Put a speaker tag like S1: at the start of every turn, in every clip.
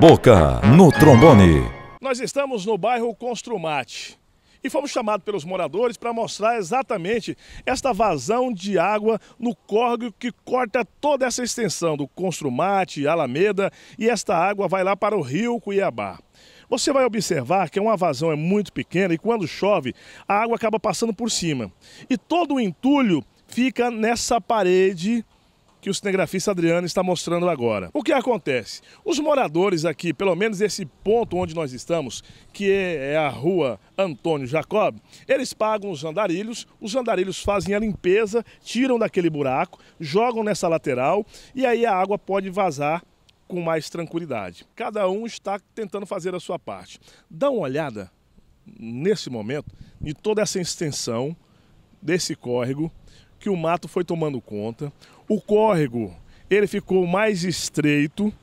S1: Boca no trombone.
S2: Nós estamos no bairro Construmate e fomos chamados pelos moradores para mostrar exatamente esta vazão de água no córrego que corta toda essa extensão do Construmate, Alameda e esta água vai lá para o rio Cuiabá. Você vai observar que é uma vazão é muito pequena e quando chove a água acaba passando por cima e todo o entulho fica nessa parede que o cinegrafista Adriano está mostrando agora. O que acontece? Os moradores aqui, pelo menos esse ponto onde nós estamos, que é, é a rua Antônio Jacob, eles pagam os andarilhos, os andarilhos fazem a limpeza, tiram daquele buraco, jogam nessa lateral e aí a água pode vazar com mais tranquilidade. Cada um está tentando fazer a sua parte. Dá uma olhada nesse momento de toda essa extensão desse córrego que o mato foi tomando conta. O córrego, ele ficou mais estreito,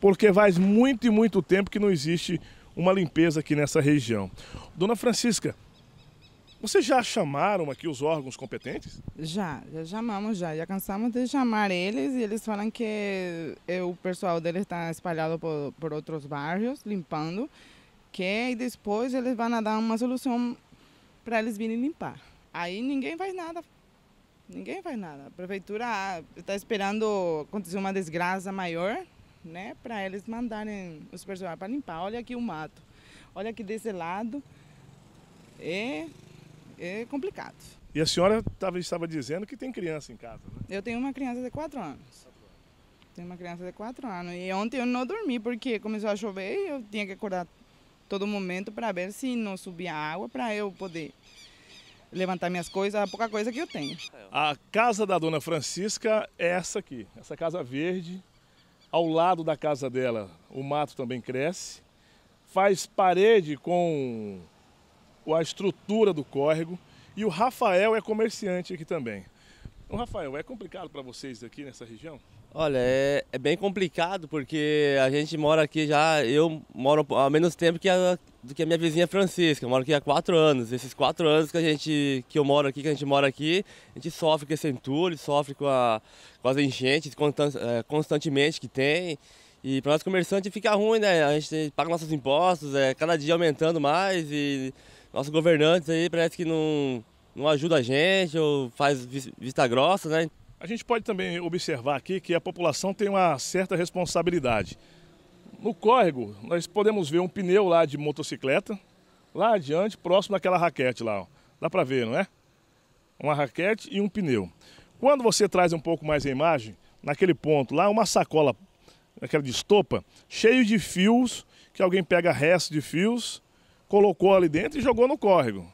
S2: porque faz muito e muito tempo que não existe uma limpeza aqui nessa região. Dona Francisca, vocês já chamaram aqui os órgãos competentes?
S3: Já, já chamamos já. Já cansamos de chamar eles e eles falam que eh, o pessoal deles está espalhado por, por outros bairros, limpando, que depois eles vão dar uma solução para eles virem limpar. Aí ninguém faz nada Ninguém faz nada. A prefeitura está ah, esperando acontecer uma desgraça maior, né? Para eles mandarem os pessoal para limpar. Olha aqui o mato. Olha aqui desse lado. É, é complicado.
S2: E a senhora tava, estava dizendo que tem criança em casa, né?
S3: Eu tenho uma criança de 4 anos. Tenho uma criança de 4 anos. E ontem eu não dormi porque começou a chover e eu tinha que acordar todo momento para ver se não subia água para eu poder levantar minhas coisas, a pouca coisa que eu tenho.
S2: A casa da dona Francisca é essa aqui, essa casa verde. Ao lado da casa dela, o mato também cresce. Faz parede com a estrutura do córrego. E o Rafael é
S1: comerciante aqui também.
S2: Rafael, é complicado para vocês aqui nessa região?
S1: Olha, é, é, bem complicado porque a gente mora aqui já, eu moro há menos tempo que a, do que a minha vizinha Francisca, eu moro aqui há quatro anos. Esses quatro anos que a gente, que eu moro aqui, que a gente mora aqui, a gente sofre com esse entulho, sofre com, a, com as enchentes é, constantemente que tem. E para nós comerciantes fica ruim, né? A gente paga nossos impostos, é cada dia aumentando mais e nossos governantes aí parece que não não ajuda a gente ou faz vista grossa, né? A gente pode também observar aqui que a população
S2: tem uma certa responsabilidade. No córrego, nós podemos ver um pneu lá de motocicleta, lá adiante, próximo daquela raquete lá. Ó. Dá para ver, não é? Uma raquete e um pneu. Quando você traz um pouco mais a imagem, naquele ponto lá, uma sacola, aquela de estopa, cheio de fios, que alguém pega resto de fios, colocou ali dentro e jogou no córrego.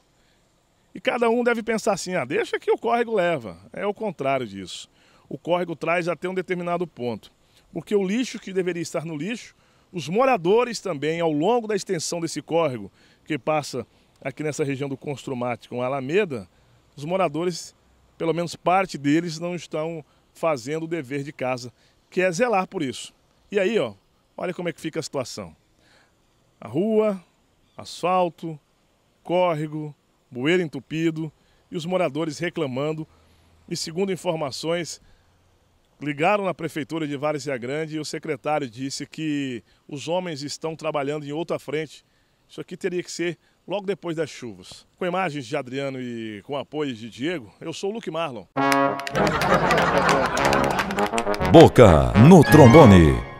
S2: E cada um deve pensar assim: ah, deixa que o córrego leva. É o contrário disso. O córrego traz até um determinado ponto. Porque o lixo que deveria estar no lixo, os moradores também, ao longo da extensão desse córrego, que passa aqui nessa região do Construmate com a Alameda, os moradores, pelo menos parte deles, não estão fazendo o dever de casa, que é zelar por isso. E aí, ó, olha como é que fica a situação. A rua, asfalto, córrego, bueiro entupido e os moradores reclamando. E segundo informações, ligaram na prefeitura de Várzea Grande e o secretário disse que os homens estão trabalhando em outra frente. Isso aqui teria que ser logo depois das chuvas. Com imagens de Adriano e com apoio de Diego, eu sou o Luke Marlon.
S1: Boca
S2: no trombone.